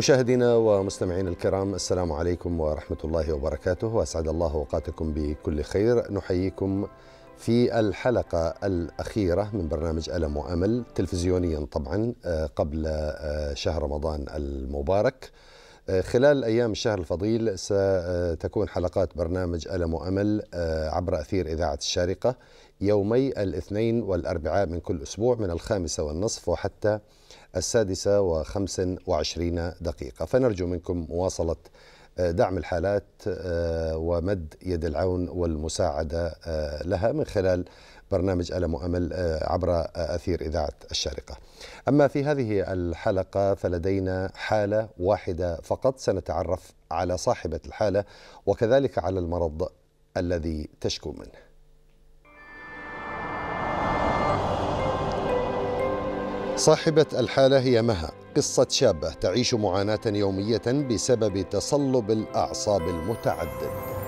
مشاهدينا ومستمعينا الكرام السلام عليكم ورحمة الله وبركاته وأسعد الله أوقاتكم بكل خير نحييكم في الحلقة الأخيرة من برنامج ألم وأمل تلفزيونيا طبعا آه، قبل آه، شهر رمضان المبارك آه، خلال أيام الشهر الفضيل ستكون حلقات برنامج ألم وأمل عبر أثير إذاعة الشارقة يومي الاثنين والأربعاء من كل أسبوع من الخامسة والنصف وحتى السادسة وخمس وعشرين دقيقة فنرجو منكم مواصلة آه، دعم الحالات آه، ومد يد العون والمساعدة آه، لها من خلال برنامج ألم وأمل عبر أثير إذاعة الشارقة أما في هذه الحلقة فلدينا حالة واحدة فقط سنتعرف على صاحبة الحالة وكذلك على المرض الذي تشكو منه صاحبة الحالة هي مها قصة شابة تعيش معاناة يومية بسبب تصلب الأعصاب المتعدد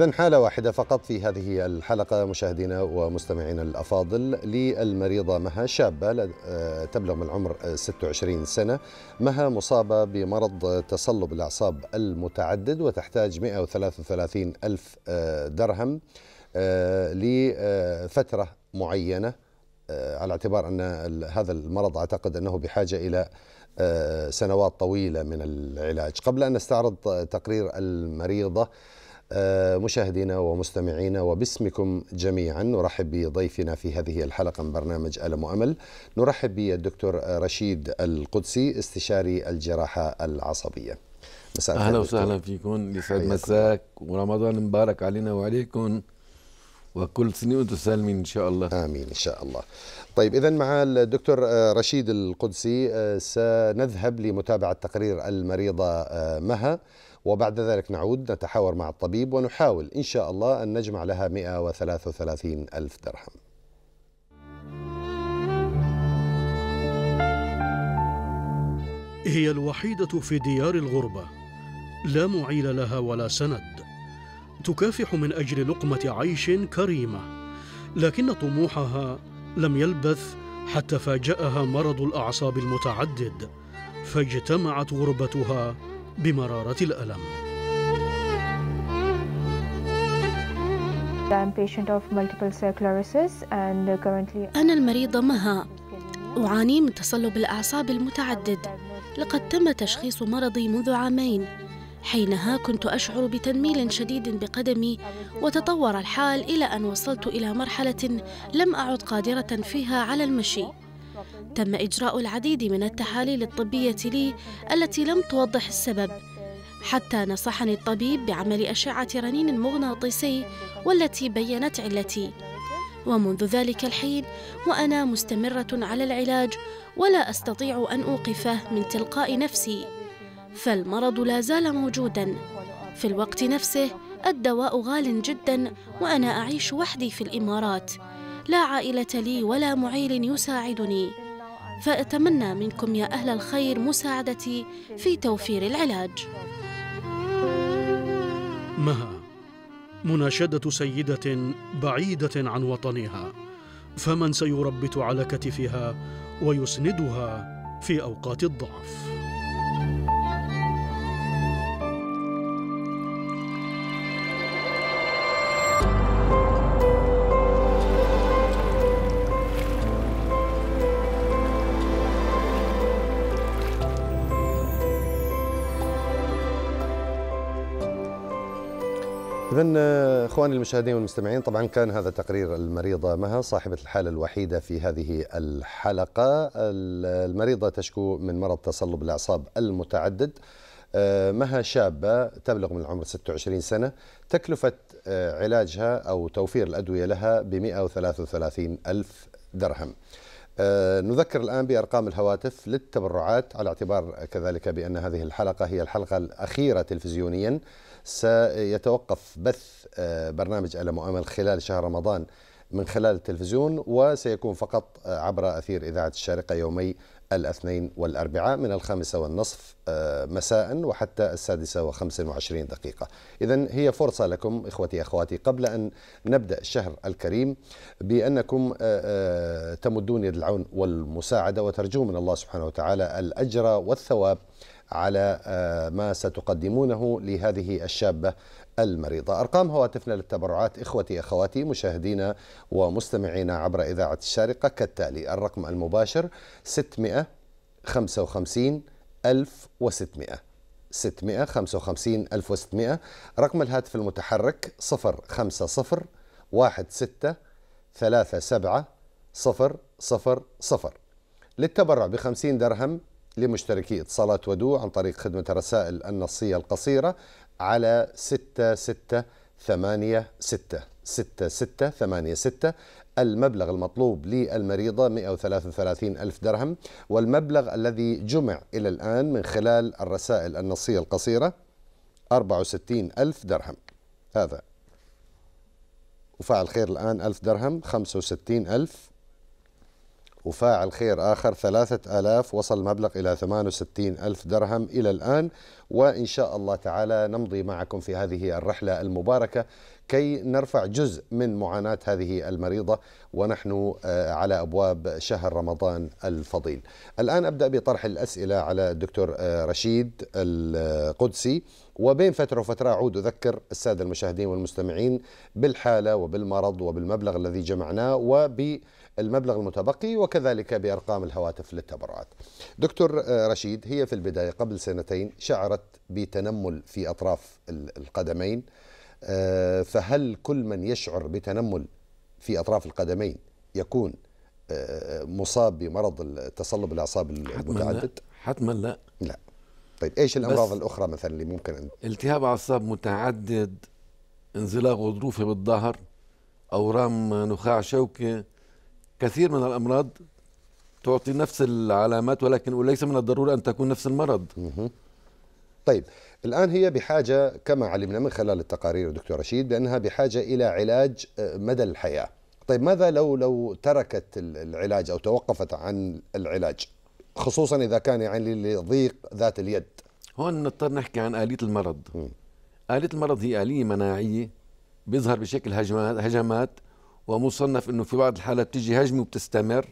إذا حالة واحدة فقط في هذه الحلقة مشاهدينا ومستمعينا الأفاضل للمريضة مها شابة آه، تبلغ من العمر 26 آه، سنة مها مصابة بمرض تصلب الأعصاب المتعدد وتحتاج 133 ألف آه، درهم لفترة معينة على اعتبار أن هذا المرض أعتقد أنه بحاجة إلى سنوات طويلة من العلاج قبل أن نستعرض تقرير المريضة آه، مشاهدينا ومستمعينا وباسمكم جميعا نرحب بضيفنا في هذه الحلقة من برنامج ألم وأمل نرحب بالدكتور رشيد القدسي استشاري الجراحة العصبية مساء أهلا وسهلا فيكم يسعد مساك ورمضان مبارك علينا وعليكم وكل سنة وانتم سالمين إن شاء الله آمين إن شاء الله طيب إذا مع الدكتور رشيد القدسي آه، سنذهب لمتابعة تقرير المريضة آه، مها وبعد ذلك نعود نتحاور مع الطبيب ونحاول إن شاء الله أن نجمع لها 133 ألف درهم هي الوحيدة في ديار الغربة لا معيل لها ولا سند تكافح من أجل لقمة عيش كريمة لكن طموحها لم يلبث حتى فاجأها مرض الأعصاب المتعدد فاجتمعت غربتها بمرارة الألم أنا المريضة مها أعاني من تصلب الأعصاب المتعدد لقد تم تشخيص مرضي منذ عامين حينها كنت أشعر بتنميل شديد بقدمي وتطور الحال إلى أن وصلت إلى مرحلة لم أعد قادرة فيها على المشي تم إجراء العديد من التحاليل الطبية لي التي لم توضح السبب حتى نصحني الطبيب بعمل أشعة رنين مغناطيسي والتي بينت علتي ومنذ ذلك الحين وأنا مستمرة على العلاج ولا أستطيع أن أوقفه من تلقاء نفسي فالمرض لا زال موجودا في الوقت نفسه الدواء غال جدا وأنا أعيش وحدي في الإمارات لا عائلة لي ولا معيل يساعدني فأتمنى منكم يا أهل الخير مساعدتي في توفير العلاج مها مناشدة سيدة بعيدة عن وطنها فمن سيربت على كتفها ويسندها في أوقات الضعف إذا آه، إخواني المشاهدين والمستمعين طبعا كان هذا تقرير المريضة مها صاحبة الحالة الوحيدة في هذه الحلقة المريضة تشكو من مرض تصلب الأعصاب المتعدد آه، مها شابة تبلغ من العمر 26 سنة تكلفة آه، علاجها أو توفير الأدوية لها ب 133 ألف درهم نذكر الآن بأرقام الهواتف للتبرعات على اعتبار كذلك بأن هذه الحلقة هي الحلقة الأخيرة تلفزيونياً سيتوقف بث آه، برنامج ألم وأمل خلال شهر رمضان من خلال التلفزيون وسيكون فقط آه، عبر أثير إذاعة الشارقة يومي الاثنين والأربعاء من الخامسة والنصف آه، مساء وحتى السادسة وخمسة وعشرين دقيقة إذا هي فرصة لكم إخوتي أخواتي قبل أن نبدأ الشهر الكريم بأنكم تمدون يد العون والمساعدة وترجو من الله سبحانه وتعالى الأجر والثواب على آه، ما ستقدمونه لهذه الشابة المريضة أرقام هواتفنا للتبرعات إخوتي أخواتي مشاهدينا ومستمعينا عبر إذاعة الشارقة كالتالي الرقم المباشر 655 1600 655 1600 رقم الهاتف المتحرك 050 صفر صفر صفر للتبرع بخمسين درهم لمشتركي اتصالات ودو عن طريق خدمة الرسائل النصية القصيرة على 6686 6686 المبلغ المطلوب للمريضة 133 ألف درهم والمبلغ الذي جمع إلى الآن من خلال الرسائل النصية القصيرة 64 ألف درهم هذا وفعل خير الآن ألف درهم 65 ألف وفاعل خير آخر ثلاثة آلاف وصل المبلغ إلى وستين ألف درهم إلى الآن وإن شاء الله تعالى نمضي معكم في هذه الرحلة المباركة كي نرفع جزء من معاناة هذه المريضة ونحن آه، على أبواب شهر رمضان الفضيل الآن أبدأ بطرح الأسئلة على الدكتور آه، رشيد القدسي وبين فترة وفترة أعود أذكر السادة المشاهدين والمستمعين بالحالة وبالمرض وبالمبلغ الذي جمعناه وب المبلغ المتبقي وكذلك بأرقام الهواتف للتبرعات دكتور آه، رشيد هي في البداية قبل سنتين شعرت بتنمل في أطراف القدمين آه، فهل كل من يشعر بتنمل في أطراف القدمين يكون آه، مصاب بمرض تصلب الاعصاب المتعدد؟ حتما لا لا طيب ايش الامراض الاخرى مثلا اللي ممكن أن... التهاب اعصاب متعدد انزلاق غضروفي بالظهر اورام نخاع شوكه كثير من الأمراض تعطي نفس العلامات ولكن وليس من الضروري أن تكون نفس المرض طيب الآن هي بحاجة كما علمنا من خلال التقارير دكتور رشيد بأنها بحاجة إلى علاج آه، مدى الحياة طيب ماذا لو لو تركت العلاج أو توقفت عن العلاج خصوصا إذا كان يعني لضيق ذات اليد هون نضطر نحكي عن آلية المرض م. آلية المرض هي آلية مناعية بيظهر بشكل هجمات, هجمات ومصنف انه في بعض الحالات بتيجي هجمه وبتستمر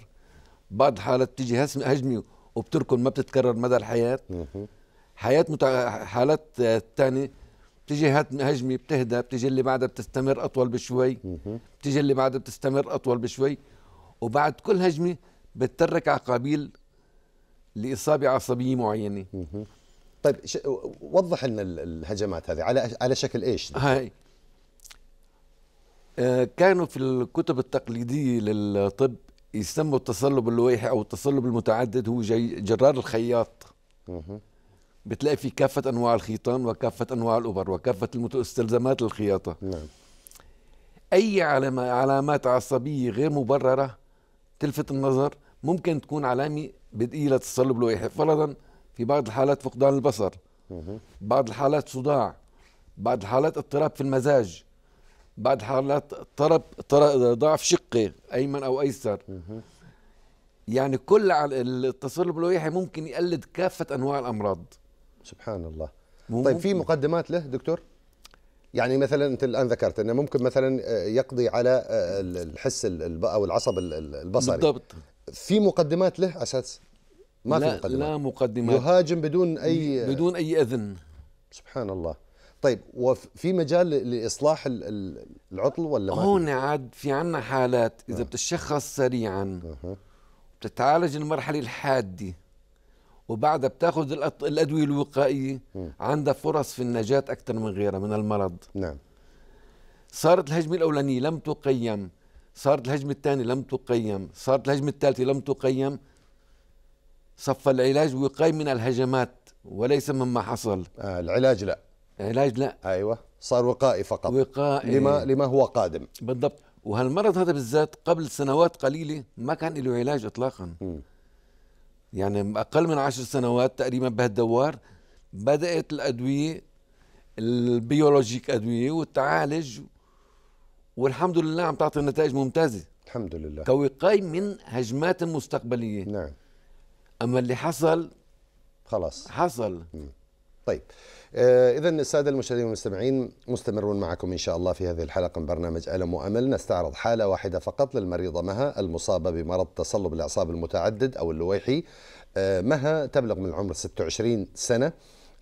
بعض الحالات بتيجي هجمه وبتركن ما بتتكرر مدى الحياه حياه متع... حالات ثانيه بتيجي هجمه بتهدى بتيجي اللي بعدها بتستمر اطول بشوي بتيجي اللي بعدها بتستمر اطول بشوي وبعد كل هجمه بتترك عقابيل لاصابه عصبيه معينه طيب وضح لنا الهجمات هذه على على شكل ايش؟ هاي آه، كانوا في الكتب التقليدية للطب يسموا التصلب اللويحي أو التصلب المتعدد هو جي جرار الخياط بتلاقي في كافة أنواع الخيطان وكافة أنواع الأبر وكافة المستلزمات الخياطة نعم. أي علامات عصبية غير مبررة تلفت النظر ممكن تكون علامة بدئية لتصلب لويحي فرضا في بعض الحالات فقدان البصر بعض الحالات صداع بعض الحالات اضطراب في المزاج بعد حالات طرب, طرب ضعف شقه ايمن او ايسر يعني كل التصلب الويحي ممكن يقلد كافه انواع الامراض سبحان الله ممكن. طيب في مقدمات له دكتور يعني مثلا انت الان ذكرت انه ممكن مثلا آه، يقضي على آه، الحس او العصب البصري بالضبط في مقدمات له اساس ما لا في مقدمات لا مقدمات يهاجم بدون اي بدون اي اذن سبحان الله طيب وفي مجال لاصلاح العطل ولا ما هون عاد في عنا حالات اذا أه. بتشخص سريعا أه. بتتعالج المرحله الحاده وبعدها بتاخذ الادويه الوقائيه عندها فرص في النجاه اكثر من غيرها من المرض نعم صارت الهجمه الاولانيه لم تقيم صارت الهجمه الثانيه لم تقيم صارت الهجمه الثالثه لم تقيم صفى العلاج وقاي من الهجمات وليس مما حصل آه العلاج لا علاج يعني لا ايوه صار وقائي فقط وقائي لما لما هو قادم بالضبط وهالمرض هذا بالذات قبل سنوات قليله ما كان له علاج اطلاقا م. يعني اقل من عشر سنوات تقريبا بهالدوار بدات الادويه البيولوجيك ادويه وتعالج والحمد لله عم تعطي نتائج ممتازه الحمد لله كوقايه من هجمات مستقبليه نعم اما اللي حصل خلاص حصل م. طيب آه، إذا السادة المشاهدين والمستمعين مستمرون معكم إن شاء الله في هذه الحلقة من برنامج ألم وأمل نستعرض حالة واحدة فقط للمريضة مها المصابة بمرض تصلب الأعصاب المتعدد أو اللويحي آه، مها تبلغ من العمر 26 سنة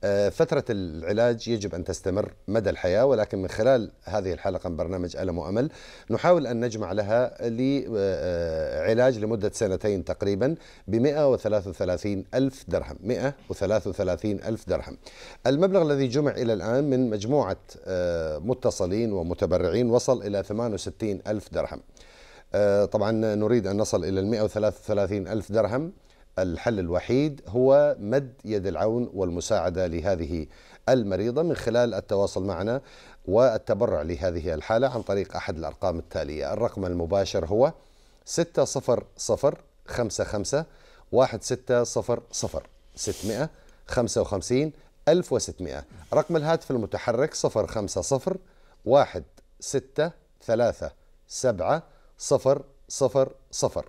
آه، فترة العلاج يجب أن تستمر مدى الحياة ولكن من خلال هذه الحلقة من برنامج ألم وأمل نحاول أن نجمع لها لعلاج آه، لمدة سنتين تقريبا ب 133 ألف درهم 133 ألف درهم المبلغ الذي جمع إلى الآن من مجموعة آه، متصلين ومتبرعين وصل إلى 68 ألف درهم طبعا نريد أن نصل إلى 133 ألف درهم الحل الوحيد هو مد يد العون والمساعدة لهذه المريضة من خلال التواصل معنا والتبرع لهذه الحالة عن طريق أحد الأرقام التالية الرقم المباشر هو 600 1600 655 1600 رقم الهاتف المتحرك 050 1 6 3 7 0 0 0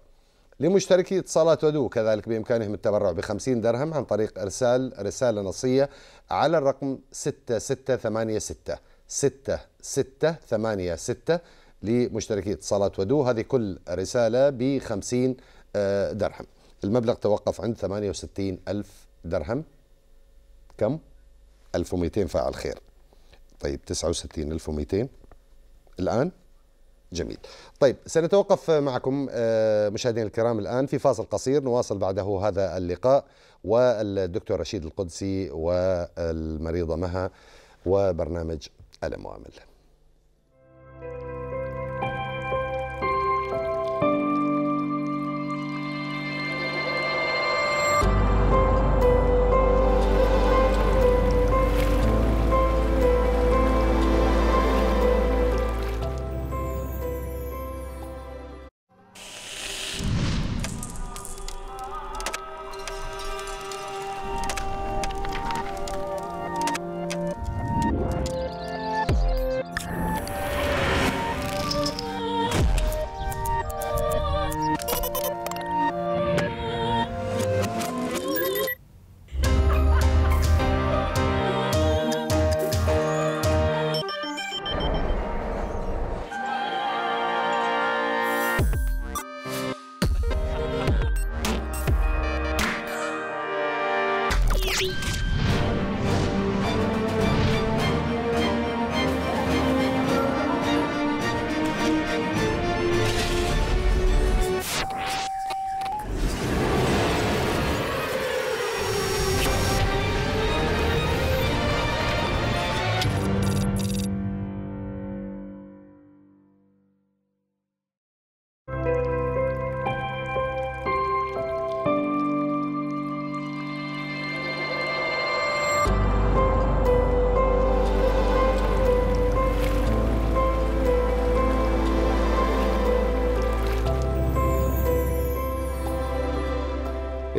لمشتركي اتصالات ودو كذلك بإمكانهم التبرع بخمسين درهم عن طريق إرسال رسالة نصية على الرقم 6686 6686 لمشتركي اتصالات ودو هذه كل رسالة ب 50 آه، درهم المبلغ توقف عند 68 ألف درهم كم؟ 1200 فاعل خير طيب 69200 الآن جميل طيب سنتوقف معكم آه، مشاهدينا الكرام الآن في فاصل قصير نواصل بعده هذا اللقاء والدكتور رشيد القدسي والمريضة مها وبرنامج ألم وأمل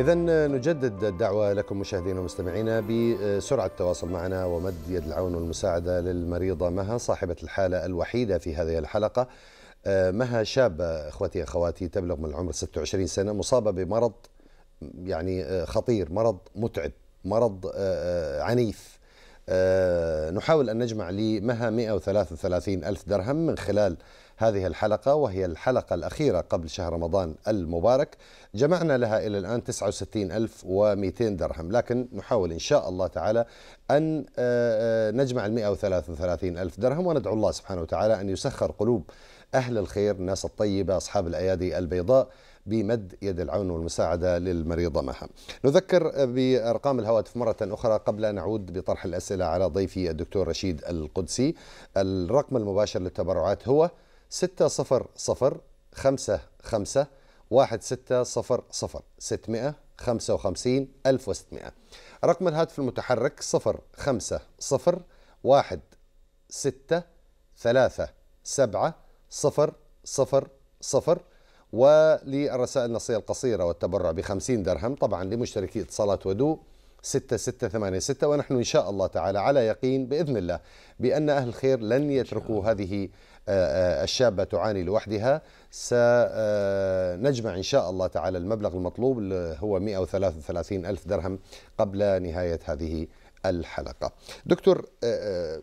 إذا نجدد الدعوة لكم مشاهدينا ومستمعينا بسرعة التواصل معنا ومد يد العون والمساعدة للمريضة مها صاحبة الحالة الوحيدة في هذه الحلقة آه، مها شابة إخوتي أخواتي تبلغ من العمر 26 سنة مصابة بمرض يعني آه، خطير مرض متعب مرض آه، عنيف نحاول أن نجمع لمها 133 ألف درهم من خلال هذه الحلقة وهي الحلقة الأخيرة قبل شهر رمضان المبارك جمعنا لها إلى الآن 69200 درهم لكن نحاول إن شاء الله تعالى أن آه، آه، نجمع ال 133000 ألف درهم وندعو الله سبحانه وتعالى أن يسخر قلوب أهل الخير الناس الطيبة أصحاب الأيادي البيضاء بمد يد العون والمساعدة للمريضة معها نذكر بأرقام الهواتف مرة أخرى قبل أن نعود بطرح الأسئلة على ضيفي الدكتور رشيد القدسي الرقم المباشر للتبرعات هو ستة صفر صفر خمسة خمسة واحد ستة صفر صفر ستمائة خمسة وخمسين ألف وستمائة رقم الهاتف المتحرك صفر خمسة صفر واحد ستة ثلاثة سبعة صفر صفر صفر وللرسائل النصية القصيرة والتبرع بخمسين درهم طبعا لمشتركي اتصالات ثمانية ستة ونحن إن شاء الله تعالى على يقين بإذن الله بأن أهل الخير لن يتركوا هذه آه، آه، الشابة تعاني لوحدها سنجمع إن شاء الله تعالى المبلغ المطلوب هو 133 ألف درهم قبل نهاية هذه الحلقة دكتور آه،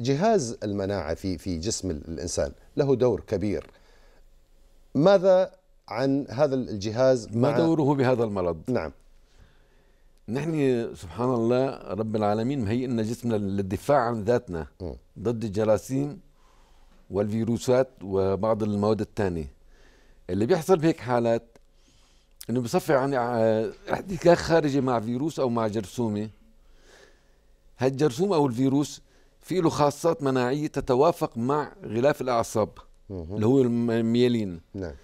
جهاز المناعة في في جسم الإنسان له دور كبير ماذا عن هذا الجهاز ما دوره بهذا المرض نعم نحن سبحان الله رب العالمين مهيئنا جسمنا للدفاع عن ذاتنا ضد الجراثيم والفيروسات وبعض المواد الثانيه اللي بيحصل بهيك حالات انه بصفي عن احتكاك خارجي مع فيروس او مع جرثومه هالجرثوم او الفيروس في له خاصات مناعيه تتوافق مع غلاف الاعصاب اللي هو الميلين نعم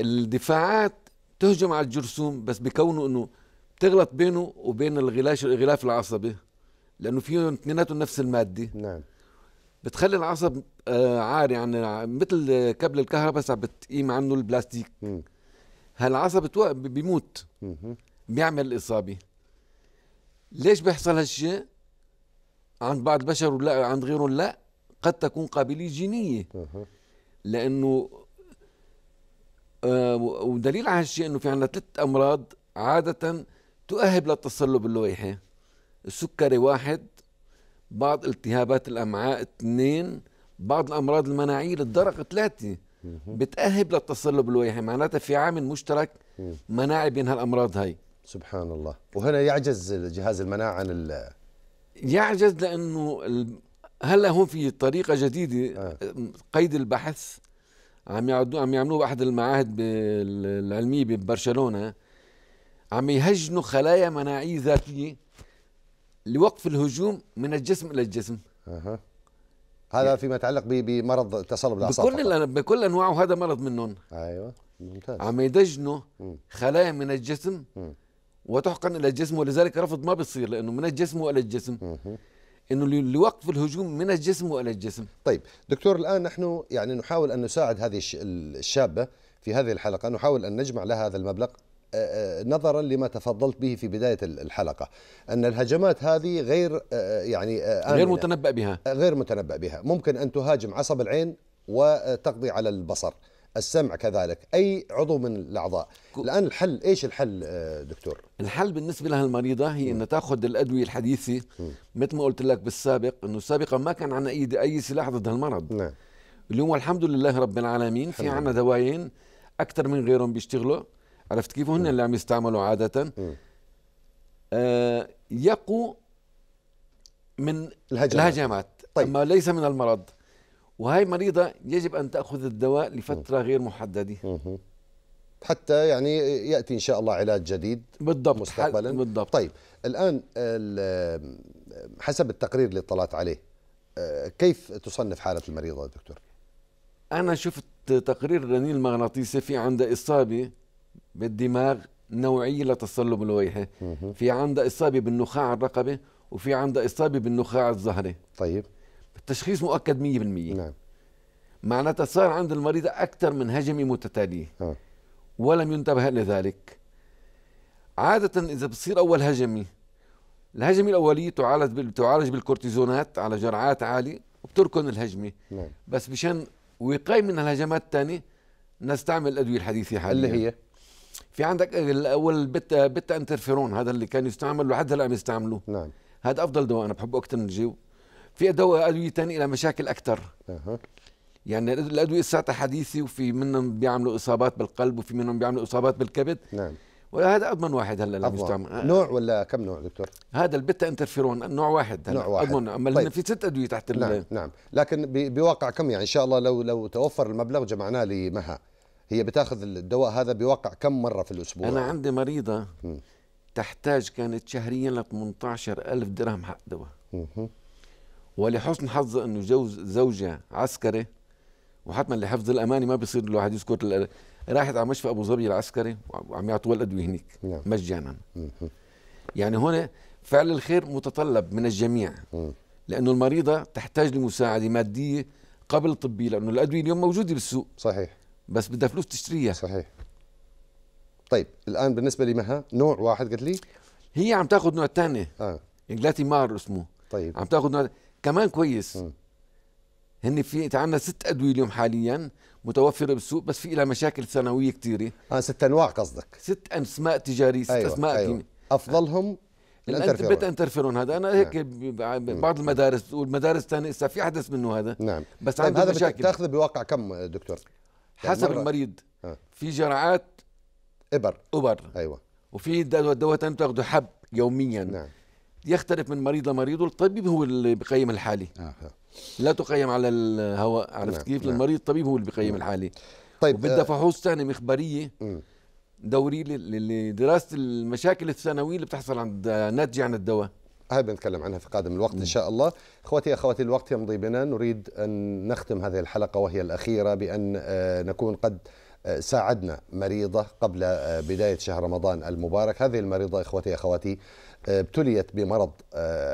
الدفاعات تهجم على الجرثوم بس بكونه انه بتغلط بينه وبين الغلاف الغلاف العصبي لانه فيهم اثنيناتهم نفس الماده نعم بتخلي العصب آه، عار يعني مثل كابل الكهرباء بس بتقيم عنه البلاستيك هالعصب بيموت بيعمل اصابه ليش بيحصل هالشيء عند بعض البشر ولا عند غيرهم لا قد تكون قابليه جينيه لانه آه، ودليل على هالشيء انه في عندنا ثلاث امراض عاده تؤهب للتصلب اللويحي السكري واحد بعض التهابات الامعاء اثنين بعض الامراض المناعيه للدرق ثلاثه بتاهب للتصلب الويحي معناتها في عامل مشترك مناعي بين هالامراض هاي سبحان الله وهنا يعجز جهاز المناعه عن ال يعجز لانه ال... هلا هون في طريقه جديده آه. قيد البحث عم يعدوا عم يعملوه باحد المعاهد العلميه ببرشلونه عم يهجنوا خلايا مناعيه ذاتيه لوقف الهجوم من الجسم الى الجسم أه. هذا فيما يتعلق بمرض تصلب الاعصاب بكل بكل انواعه هذا مرض منهم ايوه ممتاز عم يدجنوا خلايا من الجسم وتحقن الى الجسم ولذلك رفض ما بيصير لانه من الجسم والى الجسم انه لوقف الهجوم من الجسم والى الجسم طيب دكتور الان نحن يعني نحاول ان نساعد هذه الشابه في هذه الحلقه نحاول ان نجمع لها هذا المبلغ نظرا لما تفضلت به في بدايه الحلقه ان الهجمات هذه غير آه، يعني آه، آمنة غير متنبأ بها آه، غير متنبأ بها ممكن ان تهاجم عصب العين وتقضي على البصر السمع كذلك اي عضو من الاعضاء الان الحل ايش الحل دكتور الحل بالنسبه المريضة هي انها تاخذ الادويه الحديثه مثل ما قلت لك بالسابق انه سابقا ما كان عندنا اي اي سلاح ضد هالمرض نعم اليوم الحمد لله رب العالمين في عندنا دوايين اكثر من غيرهم بيشتغلوا عرفت كيف هن اللي عم يستعملوا عادة آه يقوا من الهجمات, الهجمات. طيب. أما ليس من المرض وهي مريضة يجب أن تأخذ الدواء لفترة مم. غير محددة مم. حتى يعني يأتي إن شاء الله علاج جديد بالضبط مستقبلا بالضبط طيب الآن حسب التقرير اللي اطلعت عليه آه، كيف تصنف حالة المريضة دكتور؟ أنا شفت تقرير رنين المغناطيسي في عنده إصابة بالدماغ نوعيه لتصلب الويحه في عندها اصابه بالنخاع الرقبه وفي عندها اصابه بالنخاع الظهري طيب التشخيص مؤكد 100% نعم معناتها صار عند المريضه اكثر من هجمه متتاليه آه. ولم ينتبه لذلك عاده اذا بتصير اول هجمه الهجمه الاوليه تعالج تعالج بالكورتيزونات على جرعات عاليه وبتركن الهجمه نعم. بس مشان وقايه من الهجمات الثانيه نستعمل الادويه الحديثه حاليا اللي هي في عندك الاول بيتا بيتا انترفيرون هذا اللي كان يستعمل لحد هلا عم يستعملوه نعم هذا افضل دواء انا بحبه اكثر من الجيو في دواء ادويه ثانيه لها مشاكل اكثر اها يعني الادويه لساتها حديثه وفي منهم بيعملوا اصابات بالقلب وفي منهم بيعملوا اصابات بالكبد نعم وهذا اضمن واحد هلا اللي بيستعمل نوع ولا كم نوع دكتور؟ هذا البيتا انترفيرون نوع واحد هلا نوع واحد اضمن اما طيب. في ست ادويه تحت نعم نعم لكن بواقع كم يعني ان شاء الله لو لو توفر المبلغ جمعناه لمها هي بتاخذ الدواء هذا بواقع كم مره في الاسبوع انا عندي مريضه م. تحتاج كانت شهريا ل 18 ألف درهم حق دواء ولحسن حظ انه جوز زوجها عسكري وحتما لحفظ الامانه ما بيصير الواحد يذكر راحت على مشفى ابو ظبي العسكري وعم يعطوها الادويه هناك نعم. مجانا يعني هون فعل الخير متطلب من الجميع لانه المريضه تحتاج لمساعده ماديه قبل طبيه لانه الادويه اليوم موجوده بالسوق صحيح بس بدها فلوس تشتريها صحيح طيب الان بالنسبه لمها نوع واحد قلت لي هي عم تاخذ نوع ثاني اه انجلاتي مار اسمه طيب عم تاخذ نوع كمان كويس م. هن في عندنا ست ادويه اليوم حاليا متوفره بالسوق بس في لها مشاكل سنويه كثيره اه ست انواع قصدك ست اسماء تجاريه ست أيوة اسماء أيوة. افضلهم الانترفيرون الانترفيرون انترفيرون هذا انا هيك نعم. بعض المدارس والمدارس الثانيه لسه في حدث منه هذا نعم بس طيب عنده هذا مشاكل بتاخذه بواقع كم دكتور؟ يعني حسب المريض آه. في جرعات ابر ابر ايوه وفي دواء دواء تاخذه حب يوميا نعم يختلف من مريض لمريض والطبيب هو اللي بقيم الحاله آه،, آه. لا تقيم على الهواء عرفت نعم. كيف نعم. المريض الطبيب هو اللي بقيم نعم. الحاله طيب وبدها آه. فحوص ثاني مخبريه دوريه لدراسه المشاكل الثانويه اللي بتحصل عند ناتجه عن الدواء هاي بنتكلم عنها في قادم الوقت إن شاء الله اخواتي أخواتي الوقت يمضي بنا نريد أن نختم هذه الحلقة وهي الأخيرة بأن آه، نكون قد آه، ساعدنا مريضة قبل آه، بداية شهر رمضان المبارك هذه المريضة إخوتي أخواتي ابتليت بمرض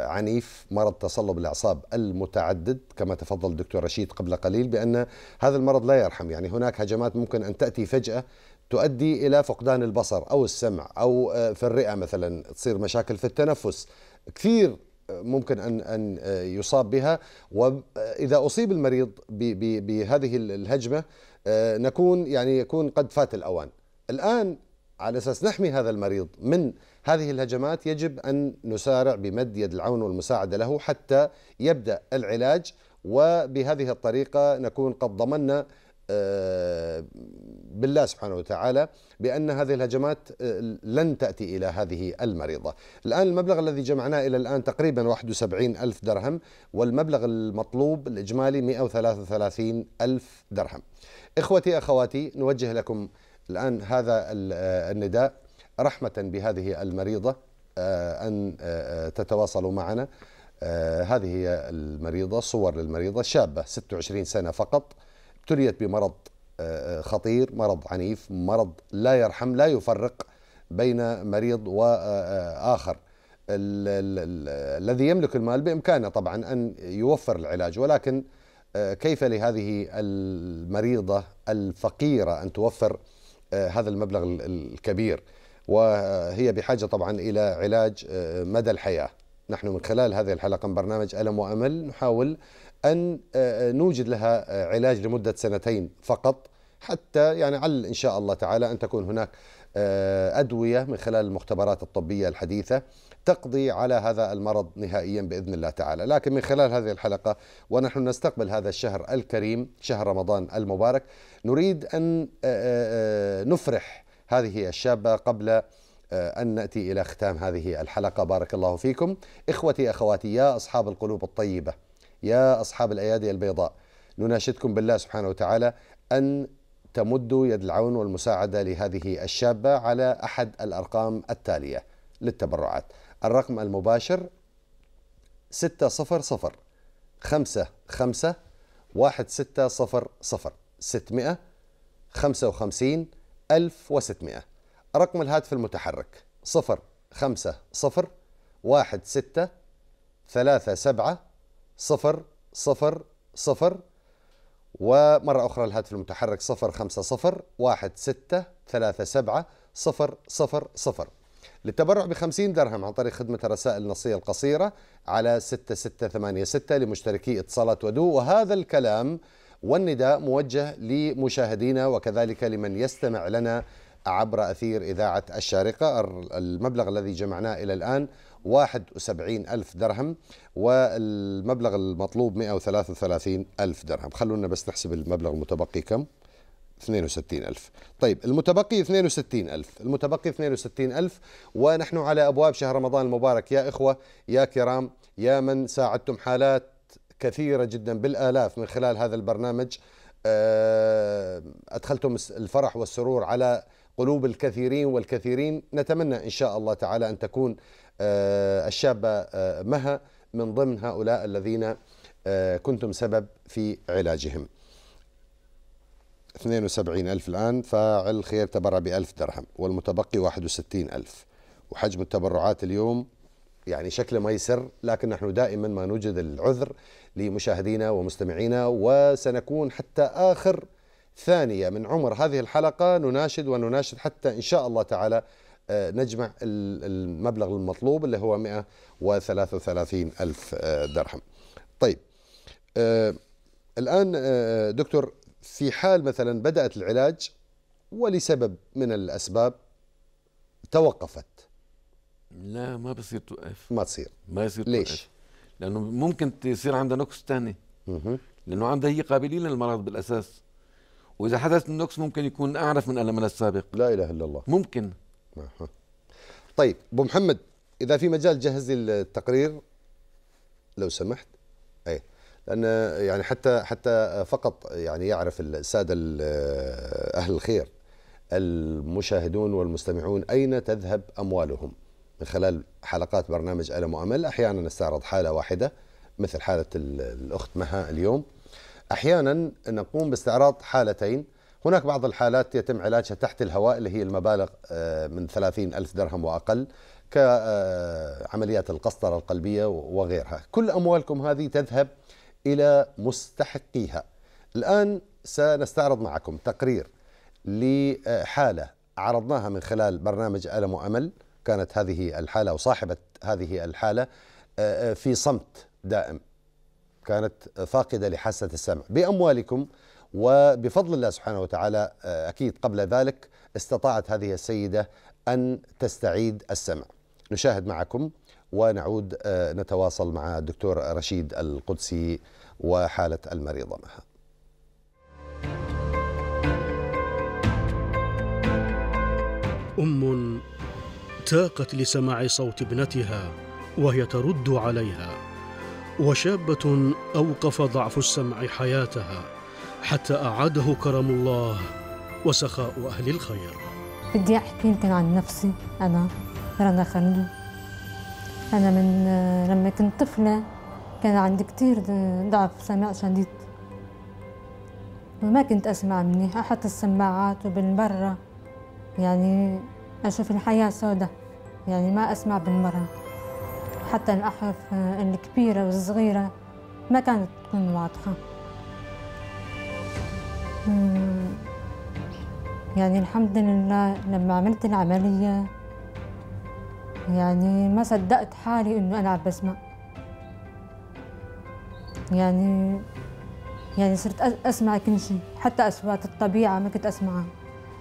عنيف مرض تصلب الأعصاب المتعدد كما تفضل الدكتور رشيد قبل قليل بأن هذا المرض لا يرحم يعني هناك هجمات ممكن أن تأتي فجأة تؤدي إلى فقدان البصر أو السمع أو في الرئة مثلا تصير مشاكل في التنفس كثير ممكن ان ان يصاب بها واذا اصيب المريض بهذه الهجمه آه، نكون يعني يكون قد فات الاوان. الان على اساس نحمي هذا المريض من هذه الهجمات يجب ان نسارع بمد يد العون والمساعده له حتى يبدا العلاج وبهذه الطريقه نكون قد ضمنا آه، بالله سبحانه وتعالى بأن هذه الهجمات آه، لن تأتي إلى هذه المريضة الآن المبلغ الذي جمعناه إلى الآن تقريبا 71 ألف درهم والمبلغ المطلوب الإجمالي 133 ألف درهم إخوتي أخواتي نوجه لكم الآن هذا آه، النداء رحمة بهذه المريضة أن تتواصلوا معنا هذه هي المريضة صور للمريضة شابة 26 سنة فقط ابتليت بمرض آه، خطير مرض عنيف مرض لا يرحم لا يفرق بين مريض واخر آه، آه، الذي يملك المال بامكانه طبعا ان يوفر العلاج ولكن كيف لهذه المريضه الفقيره ان توفر هذا المبلغ الكبير وهي بحاجه طبعا الى علاج مدى الحياه نحن من خلال هذه الحلقه من برنامج الم وامل نحاول أن آه، آه، نوجد لها آه، علاج لمدة سنتين فقط حتى يعني على إن شاء الله تعالى أن تكون هناك أدوية من خلال المختبرات الطبية الحديثة تقضي على هذا المرض نهائيا باذن الله تعالى، لكن من خلال هذه الحلقه ونحن نستقبل هذا الشهر الكريم، شهر رمضان المبارك، نريد ان نفرح هذه الشابه قبل أن نأتي إلى ختام هذه الحلقة بارك الله فيكم إخوتي أخواتي يا أصحاب القلوب الطيبة يا أصحاب الأيادي البيضاء نناشدكم بالله سبحانه وتعالى أن تمدوا يد العون والمساعدة لهذه الشابة على أحد الأرقام التالية للتبرعات الرقم المباشر 600 55 1600 600 55 1600 رقم الهاتف المتحرك 050 16 37 صفر صفر صفر ومرة أخرى الهاتف المتحرك صفر خمسة صفر واحد ستة ثلاثة سبعة صفر صفر صفر للتبرع بخمسين درهم عن طريق خدمة الرسائل النصية القصيرة على ستة ستة ثمانية ستة لمشتركي اتصالات ودو وهذا الكلام والنداء موجه لمشاهدينا وكذلك لمن يستمع لنا عبر أثير إذاعة الشارقة المبلغ الذي جمعناه إلى الآن 71 ألف درهم والمبلغ المطلوب 133 ألف درهم خلونا بس نحسب المبلغ المتبقي كم 62 ألف طيب المتبقي 62 ألف المتبقي 62 ألف ونحن على أبواب شهر رمضان المبارك يا إخوة يا كرام يا من ساعدتم حالات كثيرة جدا بالآلاف من خلال هذا البرنامج آه، أدخلتم الفرح والسرور على قلوب الكثيرين والكثيرين نتمنى إن شاء الله تعالى أن تكون آه، الشابة آه، مها من ضمن هؤلاء الذين آه، كنتم سبب في علاجهم 72 ألف الآن فاعل خير تبرع بألف درهم والمتبقي 61 ألف وحجم التبرعات اليوم يعني شكله يسر لكن نحن دائما ما نوجد العذر لمشاهدينا ومستمعينا وسنكون حتى آخر ثانية من عمر هذه الحلقة نناشد ونناشد حتى إن شاء الله تعالى آه، نجمع المبلغ المطلوب اللي هو 133 ألف آه، درهم طيب آه، الآن دكتور في حال مثلا بدأت العلاج ولسبب من الأسباب توقفت لا ما بصير توقف ما تصير ما يصير ليش؟ توقف. لأنه ممكن تصير عندها نقص ثاني لأنه عندها هي قابلين للمرض بالأساس وإذا حدث النقص ممكن يكون أعرف من ألمنا السابق لا إله إلا الله ممكن طيب ابو محمد اذا في مجال جهز لي التقرير لو سمحت اي لان يعني حتى حتى فقط يعني يعرف الساده آه، اهل الخير المشاهدون والمستمعون اين تذهب اموالهم من خلال حلقات برنامج ألم وأمل أحيانا نستعرض حالة واحدة مثل حالة الأخت مها اليوم أحيانا نقوم باستعراض حالتين هناك بعض الحالات يتم علاجها تحت الهواء اللي هي المبالغ آه، من 30 ألف درهم وأقل كعمليات آه، القسطرة القلبية وغيرها كل أموالكم هذه تذهب إلى مستحقيها الآن سنستعرض معكم تقرير لحالة عرضناها من خلال برنامج ألم وأمل كانت هذه الحالة وصاحبة هذه الحالة آه، في صمت دائم كانت فاقدة لحاسة السمع بأموالكم وبفضل الله سبحانه وتعالى آه، أكيد قبل ذلك استطاعت هذه السيدة أن تستعيد السمع نشاهد معكم ونعود آه، نتواصل مع الدكتور رشيد القدسي وحالة المريضة معها أم تاقت لسماع صوت ابنتها وهي ترد عليها وشابة أوقف ضعف السمع حياتها حتى أعاده كرم الله وسخاء أهل الخير بدي أحكي يمكن عن نفسي أنا رنا خلدو أنا من لما كنت طفلة كان عندي كثير ضعف سمع شديد وما كنت أسمع منيح أحط السماعات وبالمرة يعني أشوف الحياة سودة يعني ما أسمع بالمرة حتى الأحرف الكبيرة والصغيرة ما كانت تكون واضحة يعني الحمد لله لما عملت العملية يعني ما صدقت حالي إنه أنا بسمع يعني يعني صرت أسمع كل شيء حتى أصوات الطبيعة ما كنت أسمعها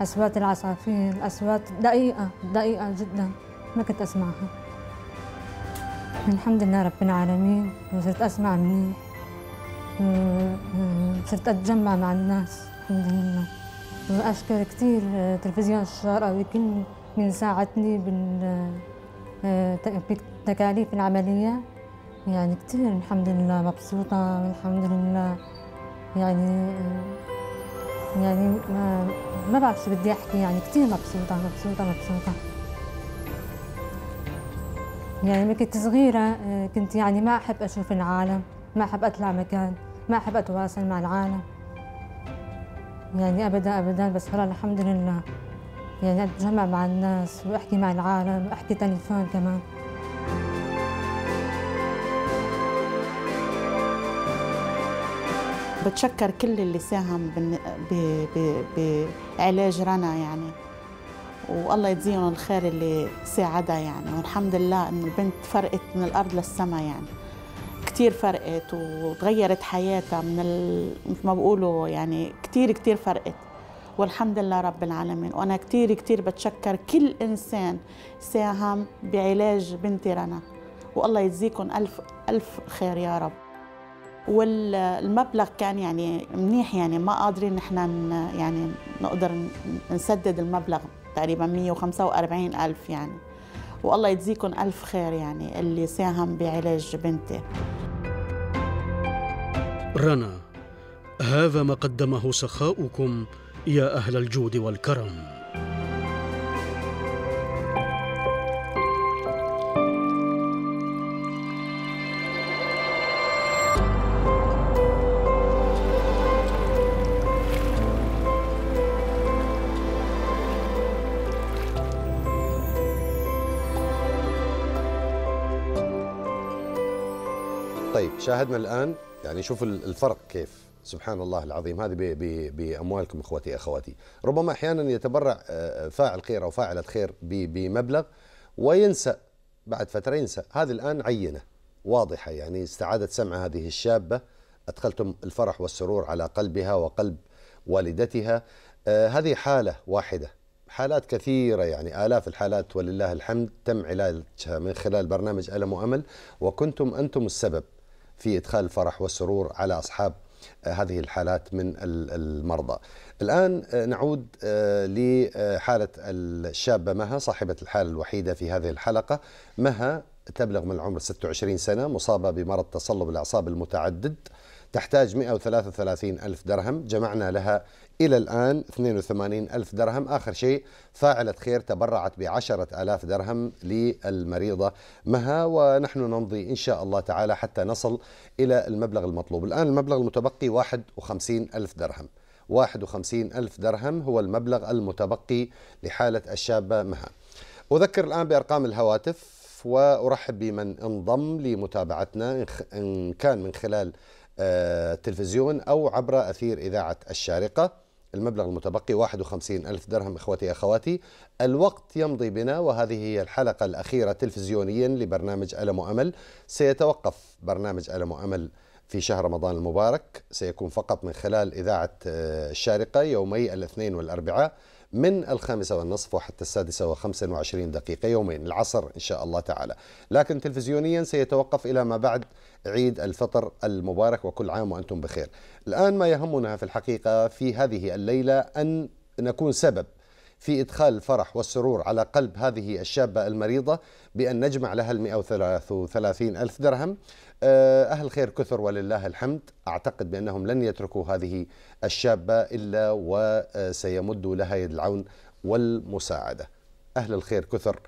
أصوات العصافير أصوات دقيقة دقيقة جدا ما كنت أسمعها الحمد لله رب العالمين وصرت أسمع منيح صرت أتجمع مع الناس لله واشكر كثير آه، تلفزيون الشارع ويكن من ساعدني بالتكاليف آه، آه، العمليه يعني كثير الحمد لله مبسوطه والحمد لله يعني يعني ما ما بعرف شو بدي احكي يعني كثير مبسوطه مبسوطه مبسوطه يعني لما كنت صغيره كنت يعني ما احب اشوف العالم ما احب اطلع مكان ما احب اتواصل مع العالم يعني ابدا ابدا بس هلا الحمد لله يعني اتجمع مع الناس واحكي مع العالم واحكي تليفون كمان بتشكر كل اللي ساهم بعلاج رنا يعني والله يجزيهم الخير اللي ساعدها يعني والحمد لله انه البنت فرقت من الارض للسماء يعني كثير فرقت وتغيرت حياتها من ال... مثل ما بقولوا يعني كثير كثير فرقت والحمد لله رب العالمين وأنا كثير كثير بتشكر كل إنسان ساهم بعلاج بنتي رنا والله يجزيكم ألف ألف خير يا رب والمبلغ كان يعني منيح يعني ما قادرين نحن يعني نقدر نسدد المبلغ تقريبا 145 ألف يعني والله يجزيكم ألف خير يعني اللي ساهم بعلاج بنتي رنا هذا ما قدمه سخاؤكم يا أهل الجود والكرم شاهدنا الآن يعني شوف الفرق كيف سبحان الله العظيم هذه بأموالكم إخوتي أخواتي ربما أحيانا يتبرع آه، فاعل خير أو فاعلة خير بمبلغ وينسى بعد فترة ينسى هذه الآن عينة واضحة يعني استعادت سمع هذه الشابة أدخلتم الفرح والسرور على قلبها وقلب والدتها آه، هذه حالة واحدة حالات كثيرة يعني آلاف الحالات ولله الحمد تم علاجها من خلال برنامج ألم وأمل وكنتم أنتم السبب في إدخال الفرح والسرور على أصحاب آه، هذه الحالات من المرضى الآن آه، نعود آه، لحالة الشابة مها صاحبة الحالة الوحيدة في هذه الحلقة مها تبلغ من العمر 26 سنة مصابة بمرض تصلب الأعصاب المتعدد تحتاج 133 ألف درهم جمعنا لها إلى الآن 82 ألف درهم آخر شيء فاعلة خير تبرعت بعشرة ألاف درهم للمريضة مها ونحن نمضي إن شاء الله تعالى حتى نصل إلى المبلغ المطلوب الآن المبلغ المتبقي 51 ألف درهم 51 ألف درهم هو المبلغ المتبقي لحالة الشابة مها أذكر الآن بأرقام الهواتف وأرحب بمن انضم لمتابعتنا إن كان من خلال التلفزيون آه، أو عبر أثير إذاعة الشارقة المبلغ المتبقي 51 ألف درهم إخوتي أخواتي الوقت يمضي بنا وهذه هي الحلقة الأخيرة تلفزيونيا لبرنامج ألم وأمل سيتوقف برنامج ألم وأمل في شهر رمضان المبارك سيكون فقط من خلال إذاعة آه، الشارقة يومي الاثنين والأربعاء من الخامسة والنصف وحتى السادسة وخمسة وعشرين دقيقة يومين العصر إن شاء الله تعالى لكن تلفزيونيا سيتوقف إلى ما بعد عيد الفطر المبارك وكل عام وأنتم بخير الآن ما يهمنا في الحقيقة في هذه الليلة أن نكون سبب في إدخال الفرح والسرور على قلب هذه الشابة المريضة بأن نجمع لها ال 133 ألف درهم آه، أهل خير كثر ولله الحمد أعتقد بأنهم لن يتركوا هذه الشابة إلا وسيمدوا لها يد العون والمساعدة أهل الخير كثر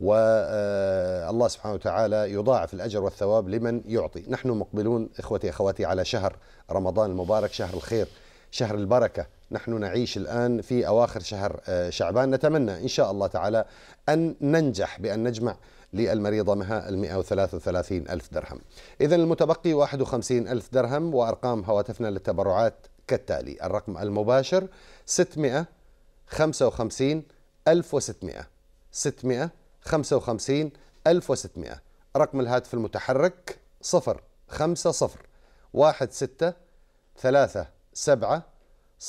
والله سبحانه وتعالى يضاعف الأجر والثواب لمن يعطي نحن مقبلون إخوتي أخواتي على شهر رمضان المبارك شهر الخير شهر البركة نحن نعيش الآن في أواخر شهر آه، شعبان نتمنى إن شاء الله تعالى أن ننجح بأن نجمع للمريضة مها ال وثلاثين ألف درهم إذا المتبقي وخمسين ألف درهم وأرقام هواتفنا للتبرعات كالتالي الرقم المباشر وخمسين ألف وستمائة ستمائة 55 1600 رقم الهاتف المتحرك 0 5 0 1 6 3 7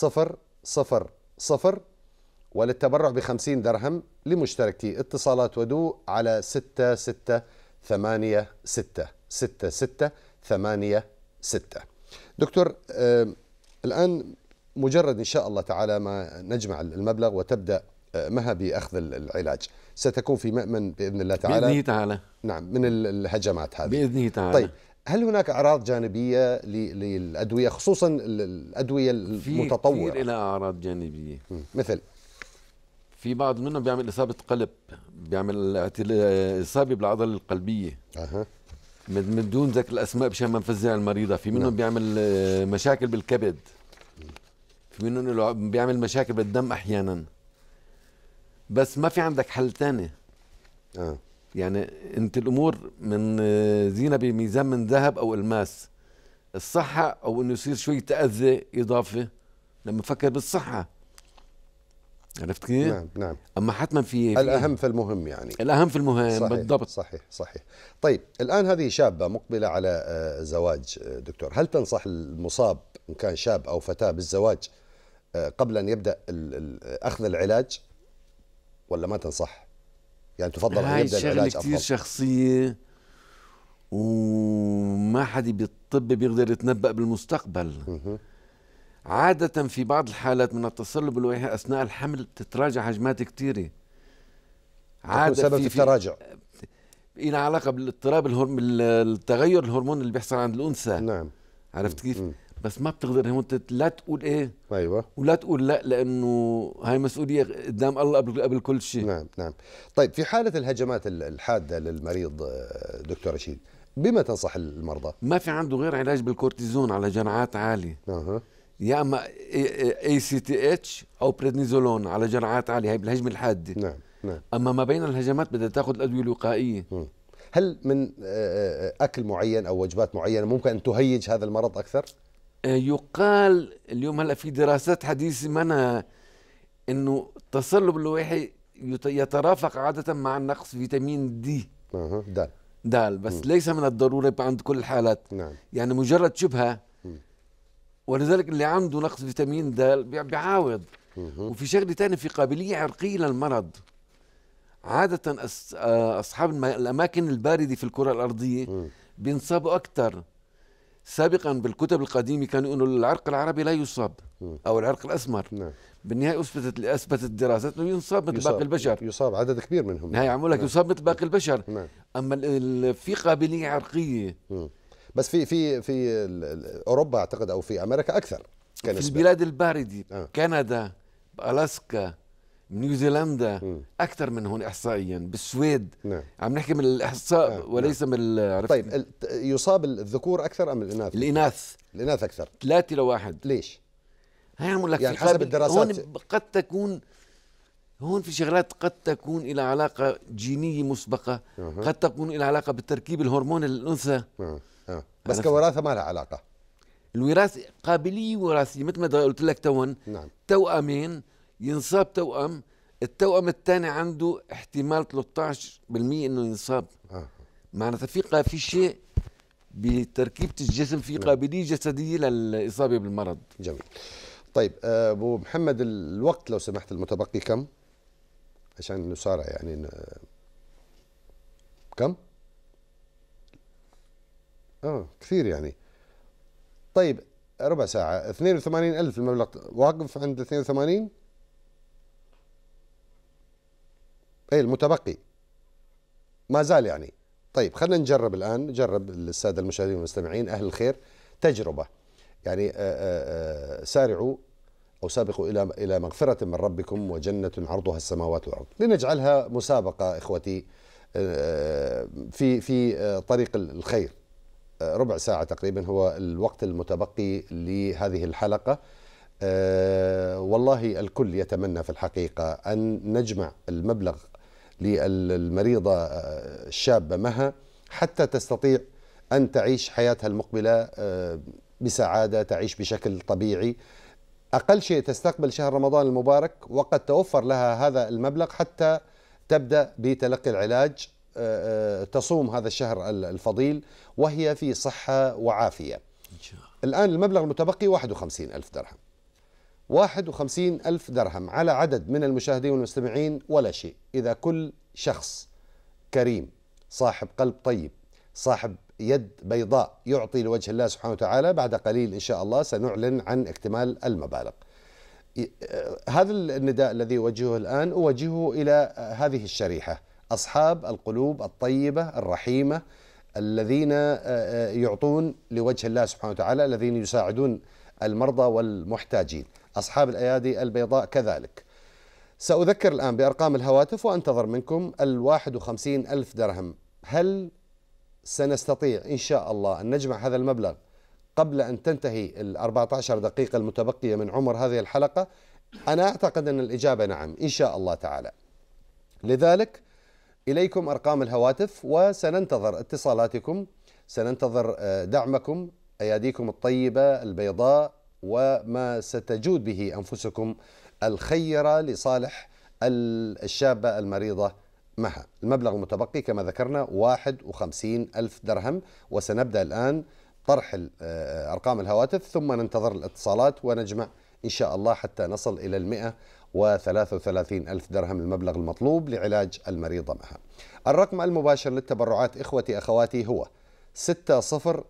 0 0 0 وللتبرع ب 50 درهم لمشتركي اتصالات ودو على 6 6 8 6 6 6 8 6 دكتور آه الآن مجرد إن شاء الله تعالى ما نجمع المبلغ وتبدأ آه، مها بأخذ العلاج ستكون في مأمن بإذن الله تعالى بإذنه تعالى نعم من الهجمات هذه بإذنه تعالى طيب هل هناك أعراض جانبية للأدوية خصوصا الأدوية المتطورة؟ في كثير إلى أعراض جانبية مثل في بعض منهم بيعمل إصابة قلب بيعمل إصابة بالعضلة القلبية أه. من دون ذكر الأسماء بشان ما نفزع المريضة في منهم نعم. بيعمل آه، مشاكل بالكبد في منهم بيعمل مشاكل بالدم أحيانا بس ما في عندك حل ثاني اه يعني انت الامور من آه، زينه بميزان من ذهب او الماس الصحه او انه يصير شوي تاذى اضافه لما نفكر بالصحه عرفت كيف؟ نعم نعم اما حتما في الاهم في المهم يعني الاهم في المهم صحيح بالضبط صحيح صحيح طيب الان هذه شابه مقبله على آه، زواج آه، دكتور هل تنصح المصاب ان كان شاب او فتاه بالزواج قبل ان يبدا اخذ العلاج؟ ولا ما تنصح؟ يعني تفضل هاي يبدا العلاج افضل كثير شخصيه وما حدا بالطب بيقدر يتنبأ بالمستقبل عادة في بعض الحالات من التصلب الوعي أثناء الحمل بتتراجع هجمات كثيرة عادة سبب في, في التراجع إلى علاقة بالاضطراب الهرم التغير الهرموني اللي بيحصل عند الأنثى نعم عرفت كيف؟ مم. بس ما بتقدر هون لا تقول ايه ايوه ولا تقول لا لانه هاي مسؤوليه قدام الله قبل قبل كل شيء نعم نعم طيب في حاله الهجمات الحاده للمريض آه، دكتور رشيد بما تنصح المرضى ما في عنده غير علاج بالكورتيزون على جرعات عاليه اها يا اما اي سي تي اتش او بريدنيزولون على جرعات عاليه هي بالهجمه الحاده نعم نعم اما ما بين الهجمات بدها تاخذ الادويه الوقائيه م. هل من آه، آه، اكل معين او وجبات معينه ممكن ان تهيج هذا المرض اكثر؟ آه، يقال اليوم هلا في دراسات حديثه منها انه التصلب اللويحي يترافق عاده مع نقص فيتامين دي اها دال دال بس م. ليس من الضروري عند كل الحالات نعم. يعني مجرد شبهه ولذلك اللي عنده نقص فيتامين د بيعاوض وفي شغله ثانيه في قابليه عرقيه للمرض عاده آه، اصحاب الاماكن البارده في الكره الارضيه بينصابوا اكثر سابقا بالكتب القديمه كانوا يقولوا العرق العربي لا يصاب او العرق الاسمر نعم. بالنهايه اثبتت اثبتت الدراسات انه ينصاب مثل باقي البشر يصاب عدد كبير منهم نهاية عم لك نعم. يصاب مثل باقي البشر نعم. اما في قابليه عرقيه مم. بس في في في اوروبا اعتقد او في امريكا اكثر كنسبة. في البلاد البارده آه. كندا الاسكا نيوزيلندا اكثر من هون احصائيا بالسويد نعم. عم نحكي من الاحصاء نعم. وليس نعم. من طيب يصاب الذكور اكثر ام الاناث الاناث الاناث اكثر ثلاثة لواحد ليش هي عم لك يعني حسب الدراسات هون قد تكون هون في شغلات قد تكون إلى علاقة جينية مسبقة أه. قد تكون إلى علاقة بالتركيب الهرموني للأنثى أه. أه. بس كوراثة ما لها علاقة الوراثة قابلية وراثية مثل ما قلت لك تون نعم. توأمين ينصاب توأم التوأم الثاني عنده احتمال 13% انه ينصاب آه. معناتها في في شيء بتركيبه الجسم في نعم. قابليه جسديه للاصابه بالمرض جميل طيب آه، ابو محمد الوقت لو سمحت المتبقي كم عشان نسارع يعني ن... كم اه كثير يعني طيب ربع ساعة 82 ألف المبلغ واقف عند 82 ايه المتبقي ما زال يعني طيب خلينا نجرب الان نجرب الساده المشاهدين والمستمعين اهل الخير تجربه يعني آه، آه، آه، سارعوا او سابقوا الى الى مغفره من ربكم وجنه عرضها السماوات والارض لنجعلها مسابقه اخوتي في في طريق الخير ربع ساعه تقريبا هو الوقت المتبقي لهذه الحلقه والله الكل يتمنى في الحقيقه ان نجمع المبلغ للمريضة آه، الشابة مها حتى تستطيع أن تعيش حياتها المقبلة آه، بسعادة تعيش بشكل طبيعي أقل شيء تستقبل شهر رمضان المبارك وقد توفر لها هذا المبلغ حتى تبدأ بتلقي العلاج آه، تصوم هذا الشهر الفضيل وهي في صحة وعافية الآن المبلغ المتبقي 51 ألف درهم 51 ألف درهم على عدد من المشاهدين والمستمعين ولا شيء إذا كل شخص كريم صاحب قلب طيب صاحب يد بيضاء يعطي لوجه الله سبحانه وتعالى بعد قليل إن شاء الله سنعلن عن اكتمال المبالغ آه، هذا النداء الذي أوجهه الآن أوجهه إلى آه، هذه الشريحة أصحاب القلوب الطيبة الرحيمة الذين آه، يعطون لوجه الله سبحانه وتعالى الذين يساعدون المرضى والمحتاجين أصحاب الأيادي البيضاء كذلك سأذكر الآن بأرقام الهواتف وأنتظر منكم الواحد وخمسين ألف درهم هل سنستطيع إن شاء الله أن نجمع هذا المبلغ قبل أن تنتهي ال 14 دقيقة المتبقية من عمر هذه الحلقة أنا أعتقد أن الإجابة نعم إن شاء الله تعالى لذلك إليكم أرقام الهواتف وسننتظر اتصالاتكم سننتظر آه، دعمكم أياديكم الطيبة البيضاء وما ستجود به أنفسكم الخيره لصالح الشابة المريضة معها المبلغ المتبقي كما ذكرنا 51 ألف درهم وسنبدأ الآن طرح آه، أرقام الهواتف ثم ننتظر الاتصالات ونجمع إن شاء الله حتى نصل إلى المئة و33 ألف درهم المبلغ المطلوب لعلاج المريضة معها الرقم المباشر للتبرعات إخوتي أخواتي هو 600